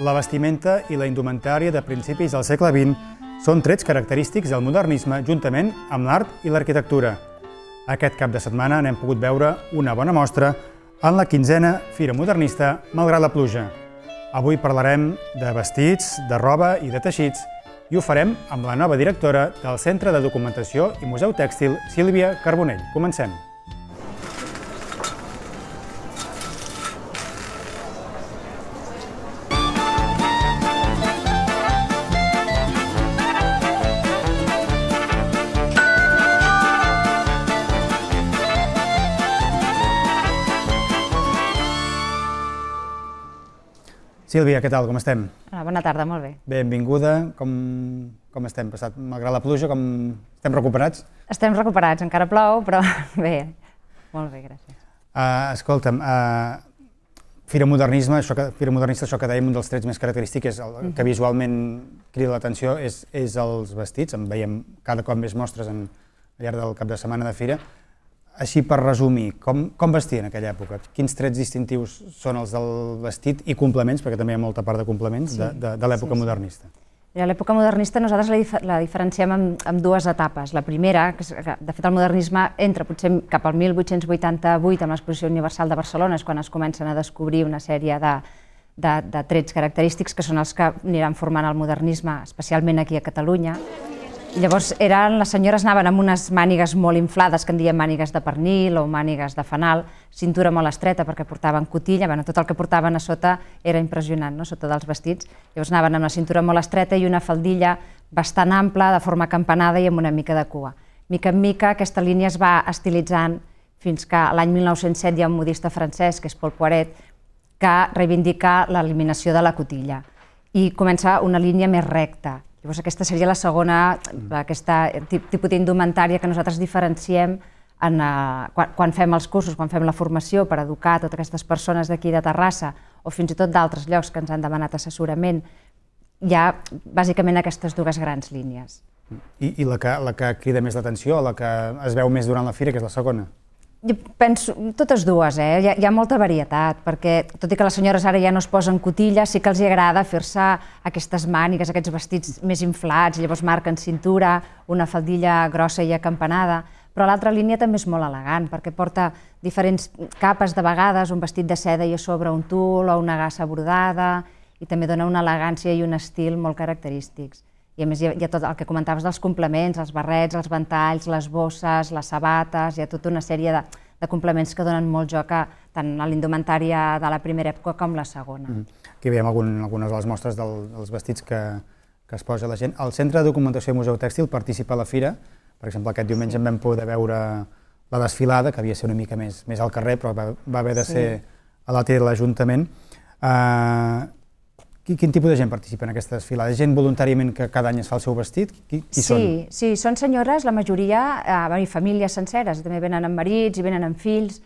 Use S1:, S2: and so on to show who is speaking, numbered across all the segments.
S1: La vestimenta i la indumentària de principis del segle XX són trets característics del modernisme juntament amb l'art i l'arquitectura. Aquest cap de setmana n'hem pogut veure una bona mostra en la quinzena Fira Modernista Malgrat la pluja. Avui parlarem de vestits, de roba i de teixits i ho farem amb la nova directora del Centre de Documentació i Museu Tèxtil, Sílvia Carbonell. Comencem. Sílvia, què tal, com estem?
S2: Hola, bona tarda, molt bé.
S1: Benvinguda, com, com estem passat? Malgrat la pluja, com estem recuperats?
S2: Estem recuperats, encara plou, però bé, molt bé, gràcies.
S1: Uh, escolta'm, uh, ah, Fira Modernisme, això que, Fira Modernista, això que dèiem, un dels trets més característics el, mm -hmm. que mhm. visualment crida l'atenció és, és els vestits, en veiem cada cop més mostres en, al llarg del cap de setmana de Fira així per resumir, com, com vestia en aquella època? Quins trets distintius són els del vestit i complements, perquè també hi ha molta part de complements sí, de, de, de l'època sí, sí. modernista?
S2: A l'època modernista nosaltres la, dif la diferenciem en, en dues etapes. La primera, que, de fet el modernisme entra potser cap al 1888 amb l'Exposició Universal de Barcelona, és quan es comencen a descobrir una sèrie de, de, de trets característics que són els que aniran formant el modernisme, especialment aquí a Catalunya. Llavors eren, les senyores anaven amb unes mànigues molt inflades, que en diem mànigues de pernil o mànigues de fanal, cintura molt estreta perquè portaven cotilla, bueno, tot el que portaven a sota era impressionant, no? sota dels vestits. Llavors anaven amb la cintura molt estreta i una faldilla bastant ampla, de forma campanada i amb una mica de cua. Mica en mica aquesta línia es va estilitzant fins que l'any 1907 hi ha un modista francès, que és Paul Poiret, que reivindica l'eliminació de la cotilla i comença una línia més recta Llavors aquesta seria la segona, mm. aquesta eh, tipus d'indumentària que nosaltres diferenciem en, uh, quan, quan fem els cursos, quan fem la formació per educar totes aquestes persones d'aquí de Terrassa o fins i tot d'altres llocs que ens han demanat assessorament, hi ha bàsicament aquestes dues grans línies.
S1: I, i la, que, la que crida més l'atenció, la que es veu més durant la fira, que és la segona?
S2: Jo penso, totes dues, eh? Hi ha, hi ha molta varietat, perquè tot i que les senyores ara ja no es posen cotilles, sí que els hi agrada fer-se aquestes mànigues, aquests vestits més inflats, llavors marquen cintura, una faldilla grossa i acampanada, però l'altra línia també és molt elegant, perquè porta diferents capes de vegades, un vestit de seda i a sobre un tul o una gassa brodada, i també dona una elegància i un estil molt característics. I a més hi ha, hi ha tot el que comentaves dels complements, els barrets, els ventalls, les bosses, les sabates, hi ha tota una sèrie de, de complements que donen molt joc a, tant a l'indumentària de la primera època com la segona.
S1: Mm. Aquí veiem algun, algunes de les mostres del, dels vestits que, que es posa la gent. El Centre de Documentació i Museu Tèxtil participa a la fira, per exemple, aquest diumenge sí. en vam poder veure la desfilada, que havia de ser una mica més, més al carrer, però va, va haver de sí. ser a l'altre de l'Ajuntament. Uh, Quin tipus de gent participa en aquestes filades? Gent voluntàriament que cada any es fa el seu vestit? Qui, qui sí, són?
S2: Sí, són senyores, la majoria, eh, i famílies senceres, també venen amb marits i venen amb fills,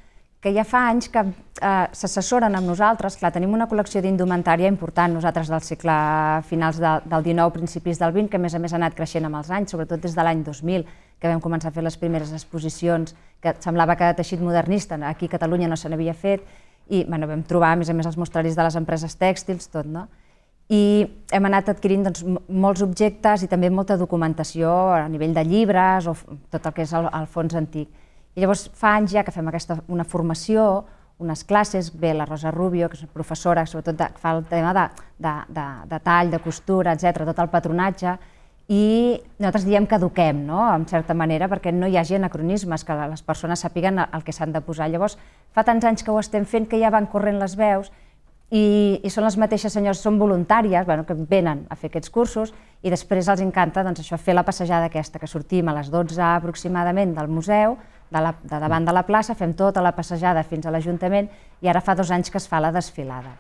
S2: que ja fa anys que eh, s'assessoren amb nosaltres. Clar, tenim una col·lecció d'indumentària important nosaltres del segle finals de, del XIX, principis del XX, que a més a més ha anat creixent amb els anys, sobretot des de l'any 2000, que vam començar a fer les primeres exposicions, que semblava que de teixit modernista aquí a Catalunya no se n'havia fet, i bueno, vam trobar, a més a més, els mostraris de les empreses tèxtils, tot, no? i hem anat adquirint doncs, molts objectes i també molta documentació a nivell de llibres o tot el que és el, el fons antic. I llavors fa anys ja que fem aquesta, una formació, unes classes, ve la Rosa Rubio, que és professora, sobretot de, fa el tema de, de, de, de tall, de costura, etc, tot el patronatge, i nosaltres diem que eduquem, no?, en certa manera, perquè no hi hagi anacronismes, que les persones sàpiguen el que s'han de posar. Llavors, fa tants anys que ho estem fent que ja van corrent les veus i, i són les mateixes senyors, són voluntàries, bueno, que venen a fer aquests cursos i després els encanta doncs, això fer la passejada aquesta, que sortim a les 12 aproximadament del museu, de, la, de davant de la plaça, fem tota la passejada fins a l'Ajuntament i ara fa dos anys que es fa la desfilada.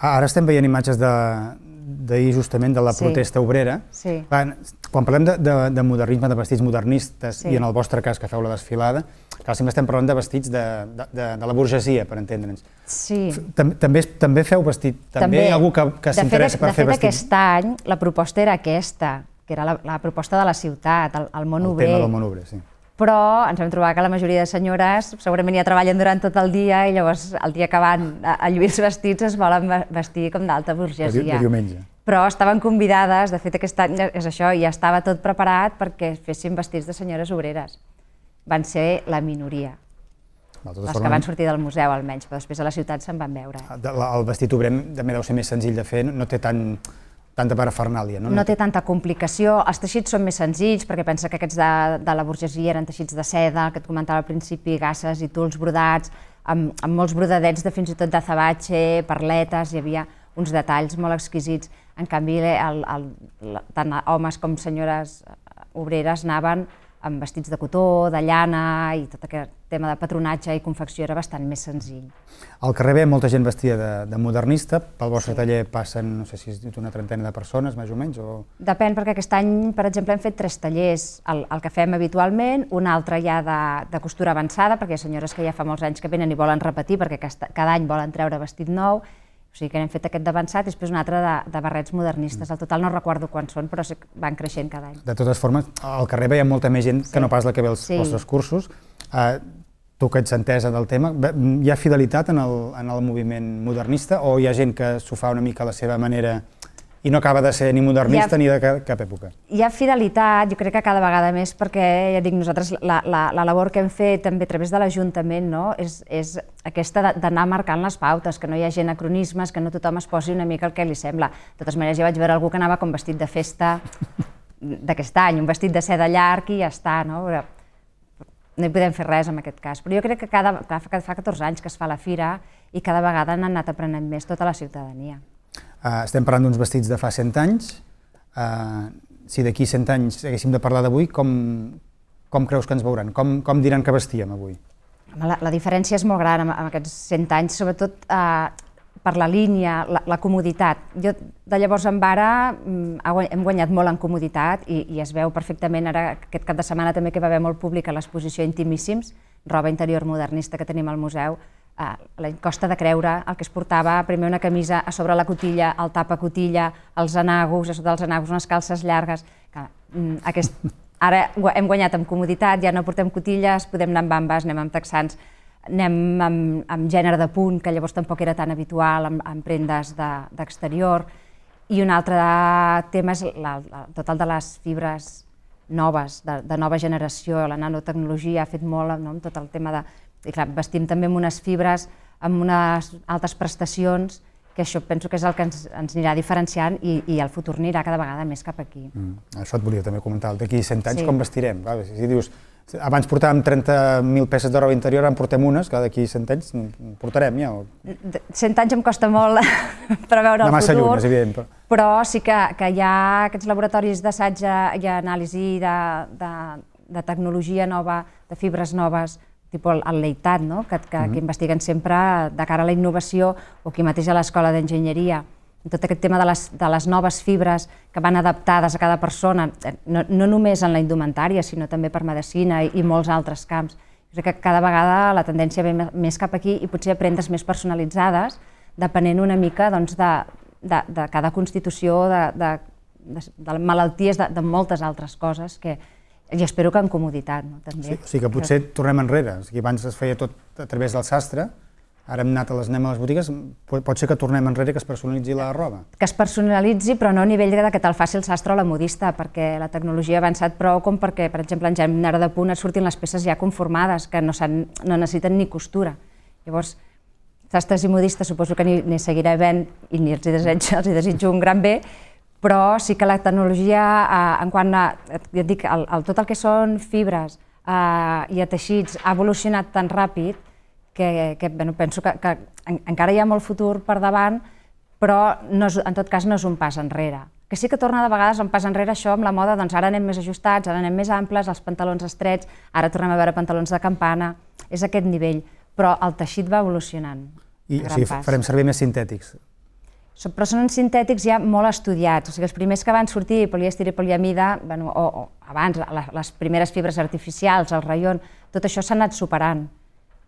S1: Ara estem veient imatges d'ahir justament de la sí. protesta obrera. Sí. Quan, quan parlem de, de, de modernisme, de vestits modernistes sí. i en el vostre cas que feu la desfilada, Clar, sempre estem parlant de vestits de, de, de, de la burgesia, per entendre'ns. Sí. També, també feu vestit, també, també algú que, que s'interessa per de fer vestit. De fet,
S2: aquest any la proposta era aquesta, que era la, la proposta de la ciutat, el, el món obrer. El tema del món obrer, sí. Però ens vam trobar que la majoria de senyores segurament ja treballen durant tot el dia i llavors el dia que van a, a lluir els vestits es volen vestir com d'alta burgesia. De, de diumenge però estaven convidades, de fet aquest any és això, ja estava tot preparat perquè fessin vestits de senyores obreres van ser la minoria. les que van sortir del museu, almenys, però després a la ciutat se'n van veure.
S1: Ah, el vestit obrem també deu ser més senzill de fer, no té tant tanta parafernàlia. No? no té
S2: tanta complicació, els teixits són més senzills, perquè pensa que aquests de, de la burgesia eren teixits de seda, que et comentava al principi, gasses i tuls brodats, amb, amb molts brodadets de fins i tot de zabatxe, perletes, hi havia uns detalls molt exquisits. En canvi, el, el, el, tant homes com senyores obreres anaven amb vestits de cotó, de llana i tot aquest tema de patronatge i confecció era bastant més senzill.
S1: Al carrer ve molta gent vestida de, de modernista, pel vostre sí. taller passen, no sé si has dit una trentena de persones, més o menys? O...
S2: Depèn, perquè aquest any, per exemple, hem fet tres tallers, el, el que fem habitualment, un altre ja de, de costura avançada, perquè hi ha senyores que ja fa molts anys que venen i volen repetir, perquè cada, cada any volen treure vestit nou, o sigui que hem fet aquest d'avançat i després un altre de, de barrets modernistes. Al total no recordo quants són, però van creixent cada any.
S1: De totes formes, al carrer veiem molta més gent sí. que no pas la que ve als sí. vostres cursos. Uh, tu que ets entesa del tema, hi ha fidelitat en el, en el moviment modernista o hi ha gent que s'ho fa una mica a la seva manera i no acaba de ser ni modernista ha, ni de cap, cap època.
S2: Hi ha fidelitat, jo crec que cada vegada més, perquè, ja dic, nosaltres la, la, la labor que hem fet també a través de l'Ajuntament no? és, és aquesta d'anar marcant les pautes, que no hi ha anacronismes, que no tothom es posi una mica el que li sembla. De totes maneres, ja vaig veure algú que anava com vestit de festa d'aquest any, un vestit de seda llarg i ja està, no? Però no hi podem fer res en aquest cas. Però jo crec que cada, fa 14 anys que es fa la fira i cada vegada han anat aprenent més tota la ciutadania.
S1: Uh, estem parlant d'uns vestits de fa 100 anys. Uh, si d'aquí 100 anys haguéssim de parlar d'avui, com, com creus que ens veuran? Com, com diran que vestíem avui?
S2: La, la diferència és molt gran amb, amb aquests 100 anys, sobretot eh, per la línia, la, la comoditat. Jo de llavors en vara mm, hem guanyat molt en comoditat i, i es veu perfectament ara aquest cap de setmana també que va haver molt públic a l'exposició Intimíssims, roba interior modernista que tenim al museu, a la costa de creure el que es portava, primer una camisa a sobre la cotilla, el tapa cotilla, els anagos, a sota dels anagos unes calces llargues. Que, mm, aquest, ara hem guanyat amb comoditat, ja no portem cotilles, podem anar amb bambes, anem amb texans, anem amb, amb gènere de punt, que llavors tampoc era tan habitual, amb, amb prendes d'exterior. De, I un altre tema és la, la, tot el de les fibres noves, de, de nova generació, la nanotecnologia ha fet molt no, amb tot el tema de i clar, vestim també amb unes fibres, amb unes altes prestacions, que això penso que és el que ens, ens anirà diferenciant i, i el futur anirà cada vegada més cap
S1: aquí. Mm. Això et volia també comentar, d'aquí 100 anys sí. com vestirem? Clar, si dius, abans portàvem 30.000 peces de roba interior, en portem unes, que d'aquí 100 anys en portarem ja.
S2: 100 anys em costa molt preveure el Demà futur, lluny, és evident, però... però sí que, que hi ha aquests laboratoris d'assaig i anàlisi de, de, de tecnologia nova, de fibres noves, tipus el Leitat, no? que, que, mm -hmm. que investiguen sempre de cara a la innovació o que mateix a l'Escola d'Enginyeria tot aquest tema de les, de les noves fibres que van adaptades a cada persona, eh, no, no només en la indumentària, sinó també per medicina i, i molts altres camps. Crec que cada vegada la tendència ve més cap aquí i potser aprendes més personalitzades, depenent una mica doncs, de, de, de cada constitució, de, de, de, de malalties, de, de moltes altres coses que, i espero que en comoditat, no? també. Sí, o sigui que potser Però...
S1: tornem enrere, o sigui, abans es feia tot a través del sastre, ara hem anat a les, anem a les botigues, pot, ser que tornem enrere que es personalitzi la roba.
S2: Que es personalitzi, però no a nivell de que te'l faci el sastre o la modista, perquè la tecnologia ha avançat prou com perquè, per exemple, en Gemnara de Punt et surtin les peces ja conformades, que no, no necessiten ni costura. Llavors, sastres i modistes suposo que ni seguirà ben i ni els hi desitjo, els hi desitjo un gran bé, però sí que la tecnologia, eh, en quant a, ja et dic, el, el, tot el que són fibres eh, i a teixits, ha evolucionat tan ràpid que, que bueno, penso que, que en, encara hi ha molt futur per davant, però no és, en tot cas no és un pas enrere. Que sí que torna de vegades un pas enrere això amb la moda, doncs ara anem més ajustats, ara anem més amples, els pantalons estrets, ara tornem a veure pantalons de campana, és aquest nivell, però el teixit va evolucionant. I o sigui, farem
S1: servir més sintètics
S2: però són sintètics ja molt estudiats. O sigui, els primers que van sortir, poliestir i poliamida, bueno, o, o abans, les primeres fibres artificials, el rayon, tot això s'ha anat superant.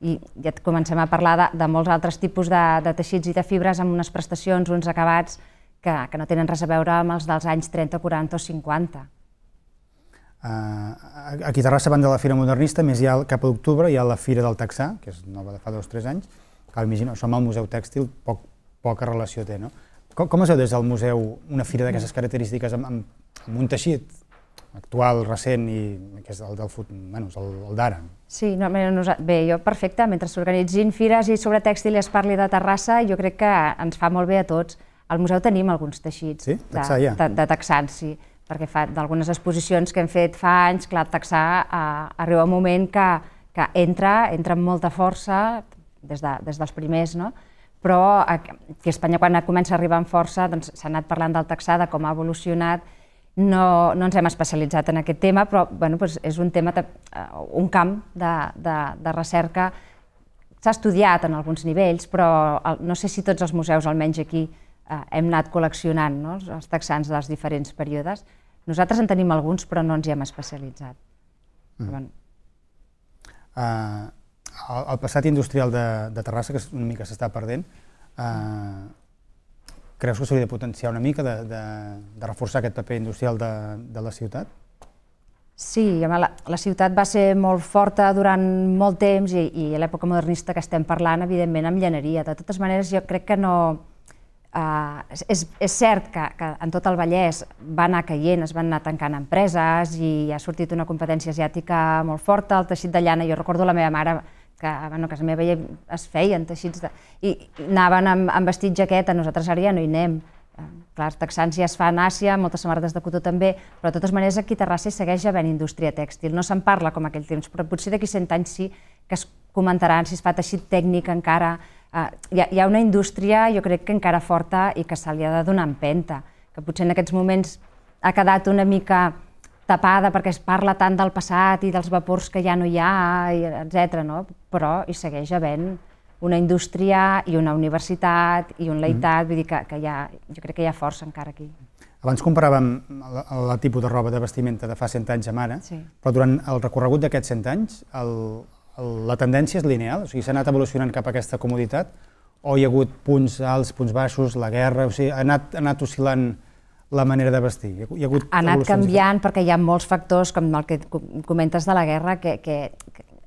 S2: I ja comencem a parlar de, de molts altres tipus de, de teixits i de fibres amb unes prestacions, uns acabats, que, que no tenen res a veure amb els dels anys 30, 40 o 50.
S1: Uh, ah, aquí a Terrassa van de la Fira Modernista, més ja cap a l'octubre hi ha la Fira del Texà, que és nova de fa dos o tres anys, que imagino, som al Museu Tèxtil, poc, poca relació té. No? Com, com es veu des del museu una fira d'aquestes característiques amb, amb, amb un teixit actual, recent i que és el del fut, bueno, és el, el d'ara.
S2: Sí, no, bé, jo perfecte, mentre s'organitzin fires i sobre tèxtil i es parli de Terrassa, jo crec que ens fa molt bé a tots. Al museu tenim alguns teixits sí? de, de, ja. de, de texans, sí, perquè fa d'algunes exposicions que hem fet fa anys, clar, taxar eh, arriba un moment que, que entra, entra amb molta força, des, de, des dels primers, no? però si Espanya quan comença a arribar amb força doncs, s'ha doncs, anat parlant del taxà, de com ha evolucionat, no, no ens hem especialitzat en aquest tema, però bueno, doncs és un tema, eh, un camp de, de, de recerca s'ha estudiat en alguns nivells, però no sé si tots els museus, almenys aquí, eh, hem anat col·leccionant no? els taxans dels diferents períodes. Nosaltres en tenim alguns, però no ens hi hem especialitzat.
S1: Mm. Bueno. Uh, el, el passat industrial de, de Terrassa, que una mica s'està perdent, eh, creus que s'hauria de potenciar una mica, de, de, de reforçar aquest paper industrial de, de la ciutat?
S2: Sí, la, la ciutat va ser molt forta durant molt temps i, i a l'època modernista que estem parlant, evidentment, amb llaneria. De totes maneres, jo crec que no... Uh, és, és cert que, que en tot el Vallès va anar caient, es van anar tancant empreses i ha sortit una competència asiàtica molt forta, el teixit de llana, jo recordo la meva mare que bueno, a casa meva es feien teixits de... I, anaven amb, amb vestit jaqueta, nosaltres ara ja no hi anem. Eh, clar, els texans ja es fan a Àsia, moltes samarretes de cotó també, però de totes maneres aquí a Terrassa segueix havent indústria tèxtil, no se'n parla com aquell temps, però potser d'aquí 100 anys sí que es comentaran si es fa teixit tècnic encara. Uh, hi, ha, hi ha una indústria, jo crec que encara forta i que se li ha de donar empenta, que potser en aquests moments ha quedat una mica tapada perquè es parla tant del passat i dels vapors que ja no hi ha, etc. No? Però hi segueix havent una indústria i una universitat i un leitat, mm. vull dir que, que hi ha, jo crec que hi ha força encara aquí.
S1: Abans comparàvem la, el tipus de roba de vestimenta de fa 100 anys amb ara, sí. però durant el recorregut d'aquests 100 anys el, el, la tendència és lineal, o sigui, s'ha anat evolucionant cap a aquesta comoditat, o hi ha hagut punts alts, punts baixos, la guerra, o sigui, ha anat, ha anat oscil·lant la manera de vestir. Hi ha hagut ha anat canviant
S2: perquè hi ha molts factors, com el que comentes de la guerra, que, que,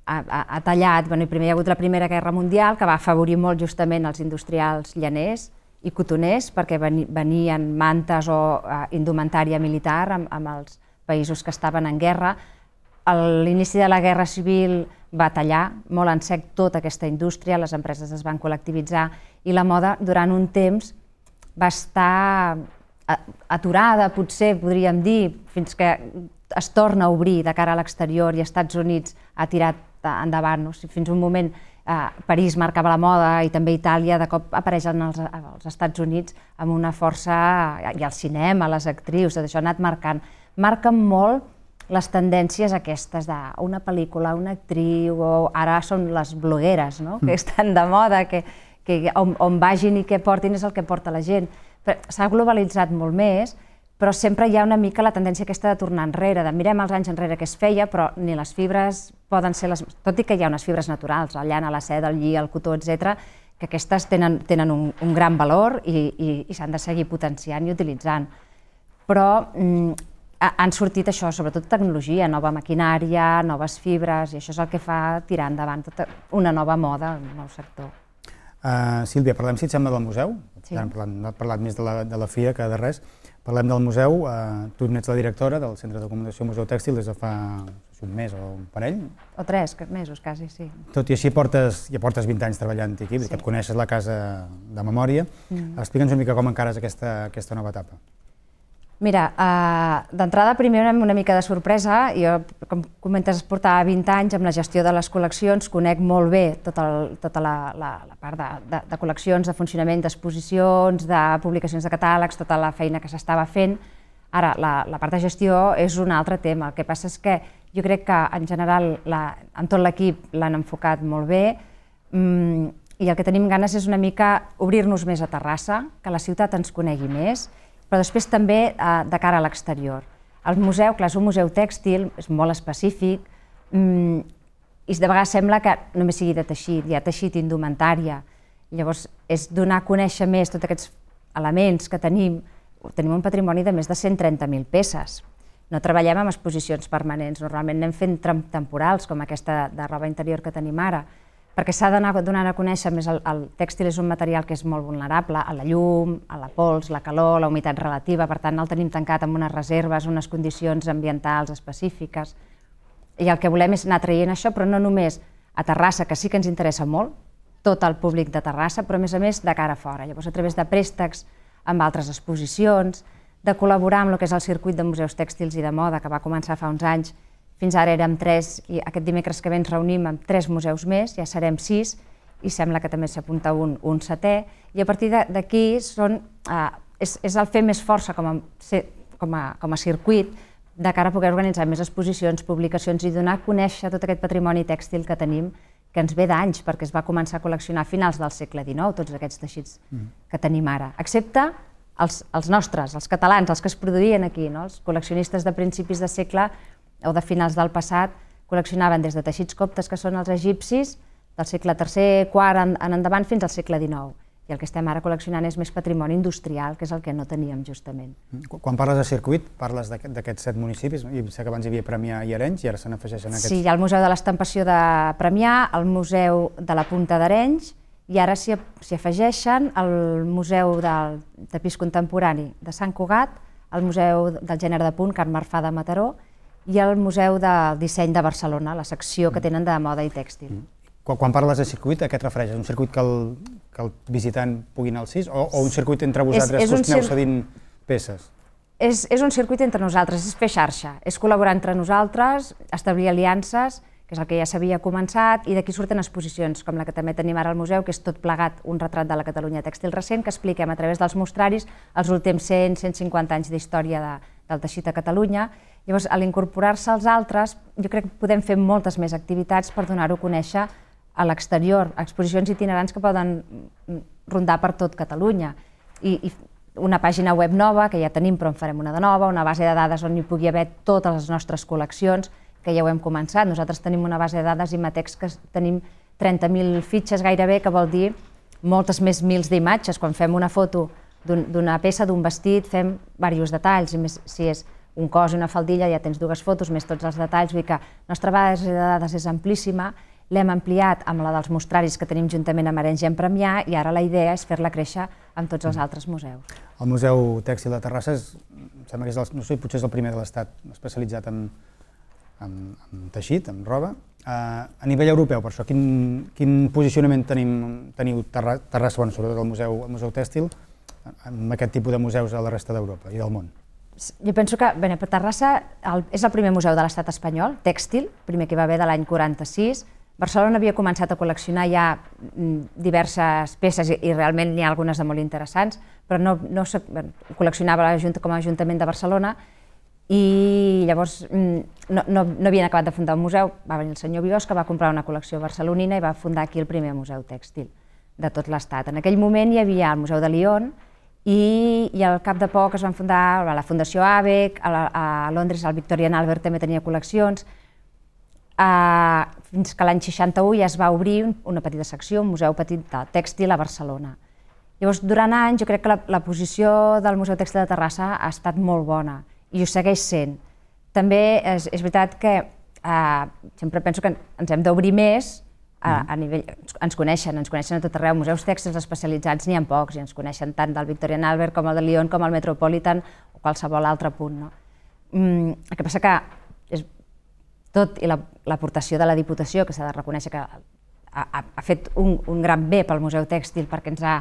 S2: ha, ha tallat. Bueno, primer hi ha hagut la Primera Guerra Mundial, que va afavorir molt justament els industrials llaners i cotoners, perquè venien mantes o eh, indumentària militar amb, amb els països que estaven en guerra. L'inici de la Guerra Civil va tallar molt en sec tota aquesta indústria, les empreses es van col·lectivitzar i la moda durant un temps va estar aturada, potser podríem dir, fins que es torna a obrir de cara a l'exterior i els Estats Units ha tirat endavant. No? O sigui, fins un moment eh, París marcava la moda i també Itàlia, de cop apareixen els, els Estats Units amb una força, eh, i al cinema, les actrius, això ha anat marcant. Marquen molt les tendències aquestes d'una pel·lícula, una actriu, o ara són les blogueres, no? Mm. que estan de moda, que, que on, on vagin i què portin és el que porta la gent. S'ha globalitzat molt més, però sempre hi ha una mica la tendència aquesta de tornar enrere, de mirem els anys enrere que es feia, però ni les fibres poden ser les... Tot i que hi ha unes fibres naturals, la llana, la seda, el lli, el cotó, etc, que aquestes tenen, tenen un, un gran valor i, i, i s'han de seguir potenciant i utilitzant. Però mm, han sortit això, sobretot tecnologia, nova maquinària, noves fibres, i això és el que fa tirar endavant tota una nova moda, un nou sector.
S1: Eh, Sílvia, parlem, si et sembla, del museu. Sí. Ja hem parlat, no parlat més de la, de la FIA que de res. Parlem del museu. Uh, tu n'ets la directora del Centre de Comunicació Museu Tèxtil des de fa un mes o un parell.
S2: O tres mesos, quasi, sí.
S1: Tot i així, portes, ja portes 20 anys treballant aquí, sí. que et coneixes la casa de memòria. Mm -hmm. Explica'ns una mica com encares aquesta, aquesta nova etapa.
S2: Mira, eh, d'entrada primer una, una mica de sorpresa. Jo, com comentes, portava 20 anys amb la gestió de les col·leccions, conec molt bé tota, el, tota la, la, la part de, de, de col·leccions, de funcionament d'exposicions, de publicacions de catàlegs, tota la feina que s'estava fent. Ara, la, la part de gestió és un altre tema. El que passa és que jo crec que, en general, la, en tot l'equip l'han enfocat molt bé. Mm, i el que tenim ganes és una mica obrir-nos més a Terrassa, que la ciutat ens conegui més però després també eh, de cara a l'exterior. El museu, clar, és un museu tèxtil, és molt específic, mmm, i de vegades sembla que només sigui de teixit, hi ha teixit indumentària. Llavors, és donar a conèixer més tots aquests elements que tenim. Tenim un patrimoni de més de 130.000 peces. No treballem amb exposicions permanents, normalment anem fent temporals, com aquesta de roba interior que tenim ara, perquè s'ha d'anar donant a conèixer, més el, el tèxtil és un material que és molt vulnerable a la llum, a la pols, la calor, la humitat relativa, per tant el tenim tancat amb unes reserves, unes condicions ambientals específiques, i el que volem és anar traient això, però no només a Terrassa, que sí que ens interessa molt, tot el públic de Terrassa, però a més a més de cara a fora. Llavors, a través de préstecs amb altres exposicions, de col·laborar amb el que és el circuit de museus tèxtils i de moda, que va començar fa uns anys, fins ara érem tres, i aquest dimecres que ve ens reunim amb tres museus més, ja serem sis, i sembla que també s'apunta un, un setè, i a partir d'aquí són, eh, és, és el fer més força com a, com a, com a circuit de cara a poder organitzar més exposicions, publicacions i donar a conèixer tot aquest patrimoni tèxtil que tenim, que ens ve d'anys, perquè es va començar a col·leccionar a finals del segle XIX, tots aquests teixits mm. que tenim ara, excepte els, els nostres, els catalans, els que es produïen aquí, no? els col·leccionistes de principis de segle o de finals del passat, col·leccionaven des de teixits coptes, que són els egipcis, del segle III, IV en, en endavant, fins al segle XIX. I el que estem ara col·leccionant és més patrimoni industrial, que és el que no teníem justament.
S1: Mm. Quan parles de circuit, parles d'aquests set municipis, i sé que abans hi havia Premià i Arenys, i ara se n'afegeixen aquests... Sí, hi ha
S2: el Museu de l'Estampació de Premià, el Museu de la Punta d'Arenys, i ara s'hi afegeixen el Museu del Tapís Contemporani de Sant Cugat, el Museu del Gènere de Punt, Can Marfà de Mataró, i al Museu del Disseny de Barcelona, la secció que mm. tenen de moda i tèxtil. Mm.
S1: Quan, quan parles de circuit, a què et refereixes? Un circuit que el, que el visitant pugui anar al CIS o, o un circuit entre vosaltres és, és que us aneu cedint peces?
S2: És, és un circuit entre nosaltres, és fer xarxa, és col·laborar entre nosaltres, establir aliances, que és el que ja s'havia començat, i d'aquí surten exposicions, com la que també tenim ara al museu, que és tot plegat un retrat de la Catalunya tèxtil recent, que expliquem a través dels mostraris els últims 100-150 anys d'història de, del teixit a Catalunya, Llavors, a l'incorporar-se als altres, jo crec que podem fer moltes més activitats per donar-ho a conèixer a l'exterior, exposicions itinerants que poden rondar per tot Catalunya. I, I una pàgina web nova, que ja tenim però en farem una de nova, una base de dades on hi pugui haver totes les nostres col·leccions, que ja ho hem començat. Nosaltres tenim una base de dades i matex que tenim 30.000 fitxes gairebé, que vol dir moltes més mils d'imatges. Quan fem una foto d'una un, peça, d'un vestit, fem diversos detalls, i més si és un cos i una faldilla, ja tens dues fotos, més tots els detalls, vull dir que la nostra base de dades és amplíssima, l'hem ampliat amb la dels mostraris que tenim juntament amb Arenys i en Premià i ara la idea és fer-la créixer amb tots els mm. altres museus.
S1: El Museu Tèxtil de Terrassa és, em sembla que és, el, no sé, potser és el primer de l'Estat especialitzat en, en, en teixit, en roba. Uh, a nivell europeu, per això, quin, quin posicionament tenim, teniu Terrassa, bueno, sobretot el Museu, el Museu Tèxtil, amb aquest tipus de museus a la resta d'Europa i del món?
S2: jo penso que bé, per Terrassa el, és el primer museu de l'estat espanyol, tèxtil, primer que va haver de l'any 46. Barcelona havia començat a col·leccionar ja mm, diverses peces i, i realment n'hi ha algunes de molt interessants, però no, no se, bé, col·leccionava la Junta com a Ajuntament de Barcelona i llavors mm, no, no, no havien acabat de fundar un museu, va venir el senyor Vigós que va comprar una col·lecció barcelonina i va fundar aquí el primer museu tèxtil de tot l'estat. En aquell moment hi havia el Museu de Lyon, i, i al cap de poc es van fundar a la Fundació AVEC, a, la, a Londres el Victorian Albert també tenia col·leccions, uh, fins que l'any 61 ja es va obrir una petita secció, un museu petit de tèxtil a Barcelona. Llavors, durant anys, jo crec que la, la posició del Museu Tèxtil de Terrassa ha estat molt bona i ho segueix sent. També és, és veritat que eh, sempre penso que ens hem d'obrir més a, mm. a nivell, ens coneixen, ens coneixen a tot arreu, museus tèxtils especialitzats n'hi ha pocs, i ens coneixen tant del Victorian Albert com el de Lyon, com el Metropolitan, o qualsevol altre punt. No? Mm, el que passa que és tot i l'aportació la, de la Diputació, que s'ha de reconèixer que ha, ha, ha fet un, un gran bé pel Museu Tèxtil perquè ens ha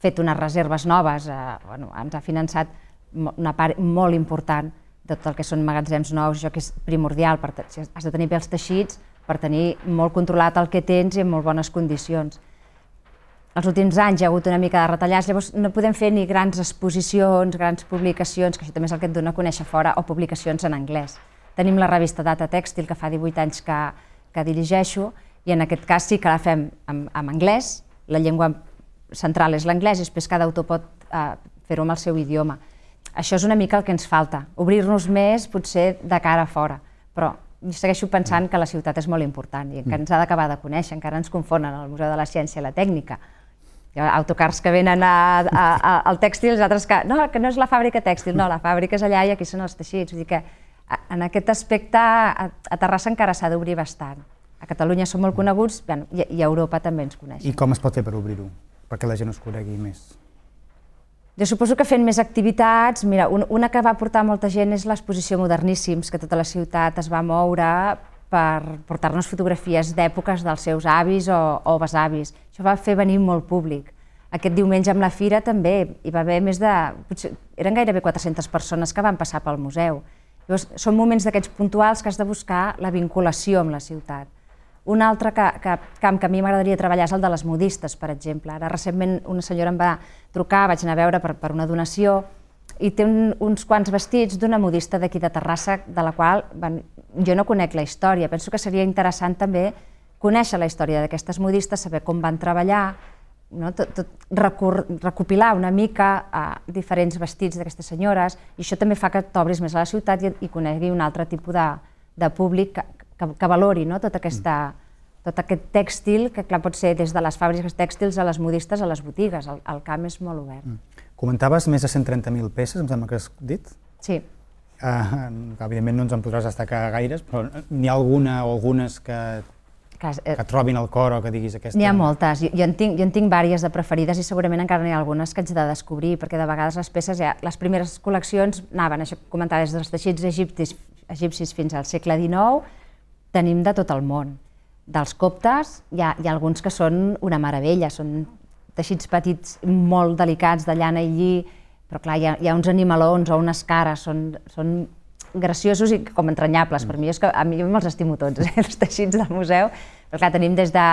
S2: fet unes reserves noves, eh, bueno, ens ha finançat una part molt important de tot el que són magatzems nous, això que és primordial, per, si has de tenir bé els teixits, per tenir molt controlat el que tens i en molt bones condicions. Els últims anys hi ha hagut una mica de retallats, llavors no podem fer ni grans exposicions, grans publicacions, que això també és el que et dona a conèixer fora, o publicacions en anglès. Tenim la revista Data Tèxtil, que fa 18 anys que, que dirigeixo, i en aquest cas sí que la fem en, en anglès, la llengua central és l'anglès, i després cada autor pot eh, fer-ho amb el seu idioma. Això és una mica el que ens falta, obrir-nos més potser de cara a fora, però jo segueixo pensant que la ciutat és molt important i que mm. ens ha d'acabar de conèixer, encara ens confonen al Museu de la Ciència i la Tècnica. Hi ha autocars que venen a, a, a, al tèxtil, els altres que... No, que no és la fàbrica tèxtil, no, la fàbrica és allà i aquí són els teixits. Vull dir que en aquest aspecte a, a Terrassa encara s'ha d'obrir bastant. A Catalunya som molt coneguts bueno, i, i a Europa també ens coneixen. I
S1: com es pot fer per obrir-ho? Perquè la gent us conegui més?
S2: Jo suposo que fent més activitats, mira, una que va portar molta gent és l'exposició Moderníssims, que tota la ciutat es va moure per portar-nos fotografies d'èpoques dels seus avis o, o besavis. Això va fer venir molt públic. Aquest diumenge amb la fira també hi va haver més de... Potser, eren gairebé 400 persones que van passar pel museu. Llavors, són moments d'aquests puntuals que has de buscar la vinculació amb la ciutat. Un altre que, que, camp que a mi m'agradaria treballar és el de les modistes, per exemple. Ara recentment una senyora em va trucar, vaig anar a veure per, per una donació, i té un, uns quants vestits d'una modista d'aquí de Terrassa, de la qual ben, jo no conec la història. Penso que seria interessant també conèixer la història d'aquestes modistes, saber com van treballar, no? tot, tot, recor, recopilar una mica a eh, diferents vestits d'aquestes senyores, i això també fa que t'obris més a la ciutat i, i conegui un altre tipus de, de públic que, que, que valori no? tota aquesta, mm. tot aquest tèxtil, que clar, pot ser des de les fàbriques tèxtils a les modistes, a les botigues, el, el camp és molt obert.
S1: Mm. Comentaves més de 130.000 peces, em sembla que has dit? Sí. Uh, evidentment no ens en podràs destacar gaires, però n'hi ha alguna o algunes que que, eh, que trobin el cor o que diguis aquesta... N'hi ha
S2: moltes, jo, jo, en tinc, jo en tinc vàries de preferides i segurament encara n'hi ha algunes que haig de descobrir, perquè de vegades les peces, ja, les primeres col·leccions anaven, això comentava, des dels teixits egiptis, egipcis fins al segle XIX, tenim de tot el món. Dels coptes hi ha, hi ha alguns que són una meravella, són teixits petits molt delicats de llana i lli, però clar, hi ha, hi ha uns animalons o unes cares, són, són graciosos i com entranyables. Mm. Per mi és que a mi me'ls estimo tots, eh, els teixits del museu. Però clar, tenim des de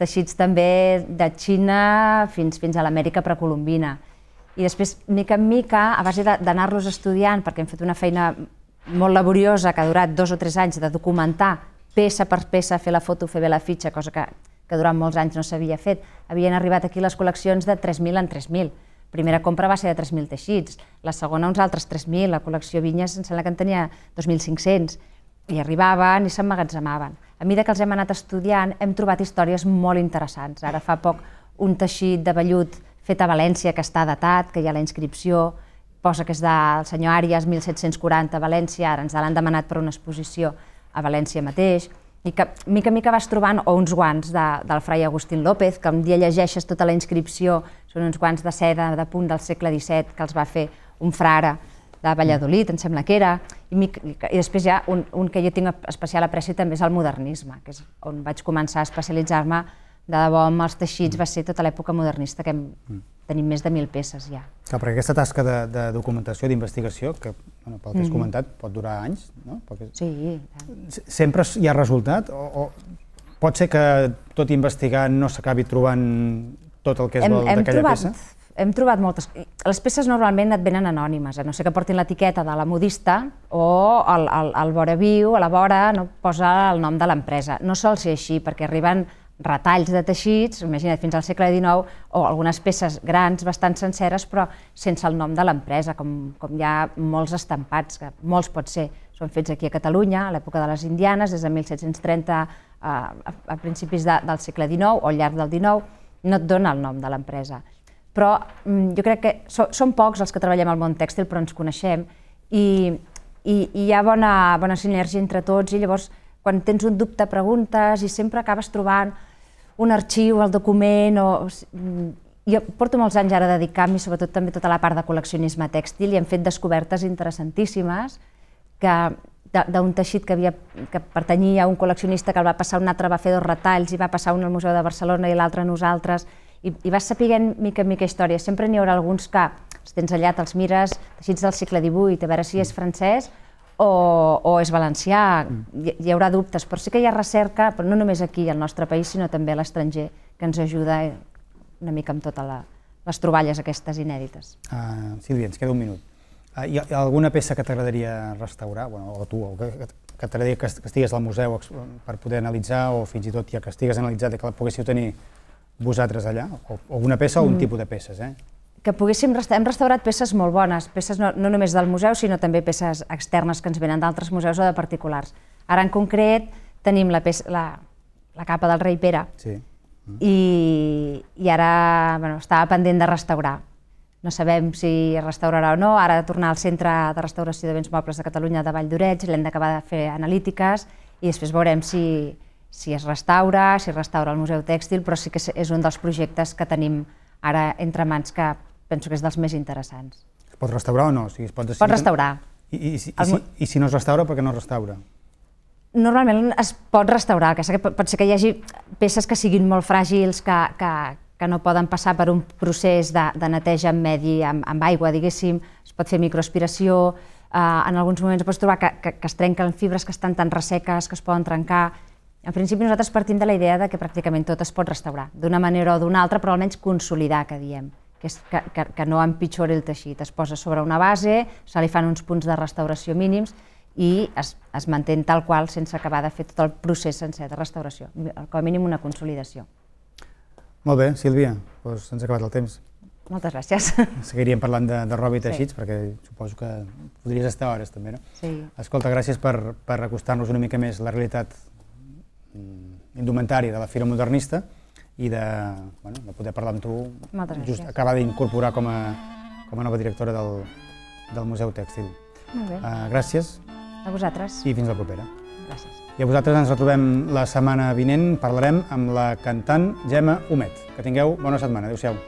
S2: teixits també de Xina fins, fins a l'Amèrica precolombina. I després, mica en mica, a base d'anar-los estudiant, perquè hem fet una feina molt laboriosa que ha durat dos o tres anys de documentar peça per peça, fer la foto, fer bé la fitxa, cosa que, que durant molts anys no s'havia fet. Havien arribat aquí les col·leccions de 3.000 en 3.000. Primera compra va ser de 3.000 teixits, la segona uns altres 3.000, la col·lecció Vinyes em sembla que en tenia 2.500, i arribaven i s'emmagatzemaven. A mesura que els hem anat estudiant hem trobat històries molt interessants. Ara fa poc un teixit de vellut fet a València que està datat, que hi ha la inscripció, posa que és del senyor Àries, 1740, a València, ara ens l'han demanat per una exposició a València mateix, i que mica mica vas trobant, o uns guants de, del fray Agustín López, que un dia llegeixes tota la inscripció, són uns guants de seda de punt del segle XVII que els va fer un frare de Valladolid, em sembla que era, i, mica, i després ja un, un que jo tinc especial apreci també és el modernisme, que és on vaig començar a especialitzar-me de debò amb els teixits, va ser tota l'època modernista que hem, mm tenim més de mil peces ja.
S1: Clar, perquè aquesta tasca de, de documentació, d'investigació, que bueno, pel que has mm -hmm. comentat pot durar anys, no? Perquè... Sí. Tant. Sempre hi ha resultat? O, o pot ser que tot investigar no s'acabi trobant tot el que es hem, vol d'aquella peça?
S2: Hem trobat moltes. Les peces normalment et venen anònimes, a no sé que portin l'etiqueta de la modista o el, el, el vora viu, a la vora, no posa el nom de l'empresa. No sol ser així, perquè arriben retalls de teixits, imagina't, fins al segle XIX, o algunes peces grans, bastant senceres, però sense el nom de l'empresa, com, com hi ha molts estampats, que molts pot ser, són fets aquí a Catalunya, a l'època de les indianes, des de 1730 a, eh, a, a principis de, del segle XIX o al llarg del XIX, no et dona el nom de l'empresa. Però mm, jo crec que so, són pocs els que treballem al món tèxtil, però ens coneixem, i, i, i hi ha bona, bona sinergia entre tots, i llavors quan tens un dubte preguntes i sempre acabes trobant un arxiu, el document, o... Mm, jo porto molts anys ara a dedicar sobretot també tota la part de col·leccionisme tèxtil, i hem fet descobertes interessantíssimes que d'un teixit que, havia, que pertanyia a un col·leccionista que el va passar un altre, va fer dos retalls, i va passar un al Museu de Barcelona i l'altre a nosaltres, i, i vas sapiguent mica en mica història. Sempre n'hi haurà alguns que els tens allà, te'ls mires, teixits del segle XVIII, a veure si és francès, o, o és valencià, hi, hi haurà dubtes, però sí que hi ha recerca, però no només aquí al nostre país, sinó també a l'estranger, que ens ajuda una mica amb totes les troballes aquestes inèdites.
S1: Uh, Sílvia, ens queda un minut. Uh, hi ha alguna peça que t'agradaria restaurar, bueno, o tu, o que, que t'agradaria que estigués al museu per poder analitzar, o fins i tot ja que estigues analitzat, que la poguéssiu tenir vosaltres allà? O, alguna peça o un mm. tipus de peces, eh?
S2: que poguéssim restaurar, hem restaurat peces molt bones, peces no, no només del museu, sinó també peces externes que ens venen d'altres museus o de particulars. Ara, en concret, tenim la, peça, la, la capa del rei Pere sí. Mm. i, i ara bueno, estava pendent de restaurar. No sabem si es restaurarà o no, ara de tornar al Centre de Restauració de Béns Mobles de Catalunya de Vall d'Oreig, l'hem d'acabar de fer analítiques i després veurem si, si es restaura, si es restaura el Museu Tèxtil, però sí que és un dels projectes que tenim ara entre mans que penso que és dels més interessants.
S1: Es pot restaurar o no? O sigui, es pot, es pot restaurar. I, i, i, si, el... i, si, no es restaura, per què no es restaura?
S2: Normalment es pot restaurar, que pot ser que hi hagi peces que siguin molt fràgils, que, que, que no poden passar per un procés de, de neteja en medi, amb, amb aigua, diguéssim, es pot fer microaspiració, eh, en alguns moments pots trobar que, que, que es trenquen fibres que estan tan resseques que es poden trencar, en principi nosaltres partim de la idea de que pràcticament tot es pot restaurar, d'una manera o d'una altra, però almenys consolidar, que diem que, és que, que, que no empitjora el teixit. Es posa sobre una base, se li fan uns punts de restauració mínims i es, es manté tal qual sense acabar de fer tot el procés sencer de restauració, com a mínim una consolidació.
S1: Molt bé, Sílvia, doncs ens ha acabat el temps. Moltes gràcies. Seguiríem parlant de, de roba i teixits, sí. perquè suposo que podries estar hores també, no? Sí. Escolta, gràcies per, per acostar-nos una mica més la realitat mm, indumentària de la Fira Modernista i de, bueno, de poder parlar amb tu, Moltes just gràcies. d'incorporar com, a, com a nova directora del, del Museu Tèxtil. Molt bé. Uh, gràcies. A vosaltres. I fins la propera. Gràcies. I a vosaltres ens retrobem la setmana vinent, parlarem amb la cantant Gemma Homet. Que tingueu bona setmana. Adéu-siau.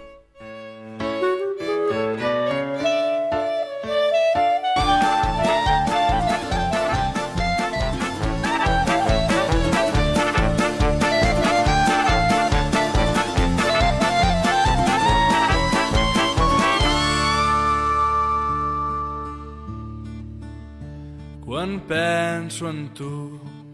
S2: To.